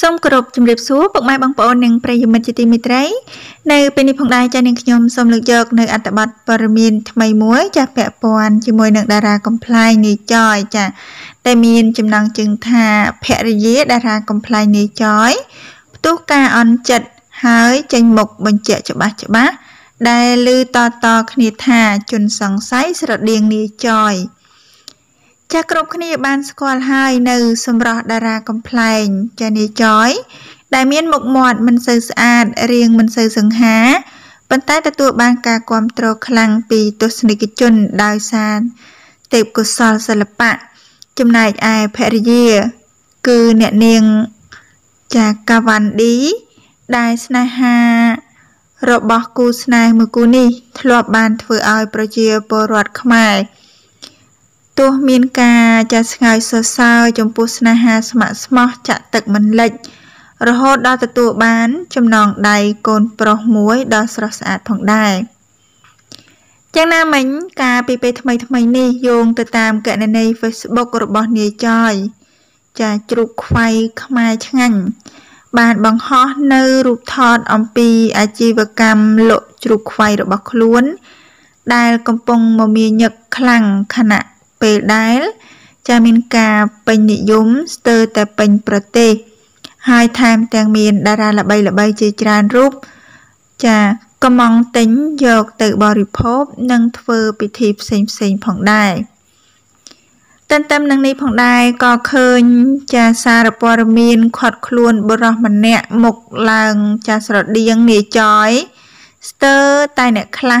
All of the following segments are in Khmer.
សូមគោរពជំរាបសួរពុកម៉ែបងប្អូននិងប្រិយមិត្តជាទីមេត្រីនៅពេលនេះផងដែរចានាងខ្ញុំសូមលើកយកនៅ អត្ថបទព័ត៌មានថ្មីមួយចាពាក់ព័ន្ធជាមួយនឹងតារាកំ pl ែងនាយចយ ចាតែមានចំណងជើងថាភរិយាតារាកំ pl ែងនាយចយផ្ទុះការអន់ចិត្តហើយចេញមុខបញ្ជាក់ច្បាស់ច្បាស់ដែលឮតតគ្នាថាជនសង្ស័យស្រដៀងនាយចយចាគ្រប់គ្នាបានស្គាល់ហើយនៅសម្រស់តារាកំ pl ែងចានីចយ ដែលមានមុខមាត់មិនសូវស្អាតរាងមិនសូវសង្ហាប៉ុន្តែទទួលបានការគ្រប់គ្រងខ្លាំងពីទស្សនិកជនដោយសារទេពកុសលសិល្បៈចំណែកឯភរិយា គឺអ្នកនាងចាកាវ៉ាន់ឌីដែលស្នេហា របស់គូស្នេហ៍មួយគូនេះធ្លាប់ បានធ្វើឲ្យប្រជាពលរដ្ឋខ្មែរទោះមានការចាស់ស្ងើយសរសើរចំពោះស្នេហាស្ម័គ្រស្មោះចាក់ទឹកមិនលិច រហូតដល់ទទួលបានចំណងដៃកូនប្រុសមួយដ៏ស្រស់ស្អាតផងដែរយ៉ាងណាមិញការពីពេលថ្មីថ្មីនេះយោងទៅតាមកណនី Facebook របស់នាយចយចាជ្រូកខ្វៃខ្មែរឆ្ងាញ់បានបង្ហោះនៅរូបថតអំពីអាជីវកម្មលក់ជ្រូកខ្វៃរបស់ខ្លួន ដែលកំពុងមមាញឹកខ្លាំងខណៈពេលដែលចាមានការពេញនិយមស្ទើរតែពេញប្រទេស ហើយថែមទាំងមានតារាល្បីៗជាច្រើនរូបចាកំងទិញយកទៅបរិភោគនិងធ្វើពិធីផ្សេងផ្សេងផងដែរទន្ទឹមនឹងនេះផងដែរក៏ឃើញចាសារព័ត៌មានខាត់ខ្លួនបុរសម្នាក់ មុខឡើងចាស្រដៀងនាយចយ ស្ទើរតែអ្នកខ្លះ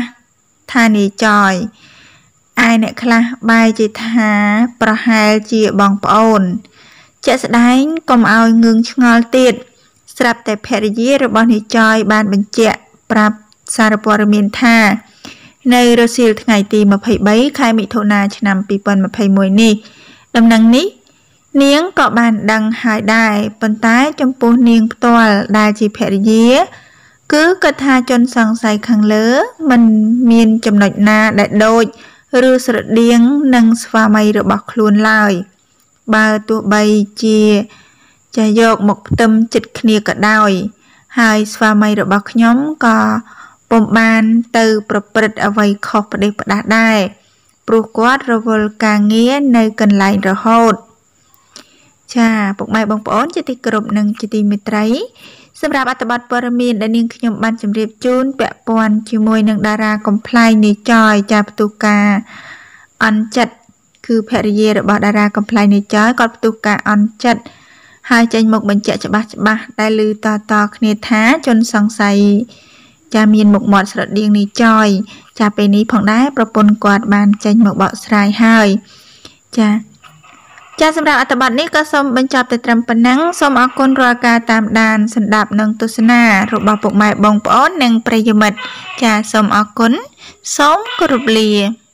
ថានាយចយឯអ្នកខ្លះបែរជាថាប្រហែលជាបងប្អូនជាក់ស្ដែងកុំឲ្យងឿងឆ្ងល់ទៀតស្រាប់តែភរិយារបស់នាយចយបានបញ្ជាក់ប្រាប់សារព័ត៌មានថានៅរសៀលថ្ងៃទី23ខែមិថុនាឆ្នាំ2021នេះដំណឹងនេះ នាងក៏បានដឹងហើយដែរប៉ុន្តែចំពោះនាងផ្ទាល់ដែលជាភរិយា គឺគាត់ថាជនសង្ស័យខាងលើមិនមានចំណុចណាដែលដូចឬស្រដៀងនឹងស្វាមីរបស់ខ្លួនឡើយបើទោះបីជាចេះយកមកផ្ទឹមចិត្តគ្នាក៏ដោយ ហើយស្វាមីរបស់ខ្ញុំក៏ពុំបានទៅ ប្រព្រឹត្តអ្វីខុសប្រទេសផ្ដាស់ដែរព្រោះគាត់រវល់ការងារនៅកន្លែងរហូត ចាពុកម៉ែបងប្អូនជាទីគោរពនិងជាទីមេត្រីសម្រាប់អត្ថបទព័ត៌មានដែលនាងខ្ញុំបានជម្រាបជូនពាក់ព័ន្ធជាមួយនឹងតារាកំ pl ែងនៃចយចាផ្ទុះការអន់ចិត្តគឺភរិយារបស់តារាកំ pl ែងនៃចយគាត់ផ្ទុះការអន់ចិត្តហើយចេញមកបញ្ជាក់ច្បាស់ច្បាស់ដែលឮតតគ្នាថាជនសង្ស័យចាមានមុខមាត់ស្រដៀងនេះចយចាពេលនេះផងដែរប្រពន្ធគាត់បានចេញមកបកស្រាយហើយចាចាសសម្រាប់អត្ថបទនេះក៏សូមបញ្ចប់តែត្រឹមប៉ុណ្ណឹងសូមអរគុណរាល់ការតាមដានសម្ដាប់និងទស្សនារបស់ពុកម៉ែបងប្អូននិងប្រិយមិត្តចាសសូមអរគុណសូមគោរពលា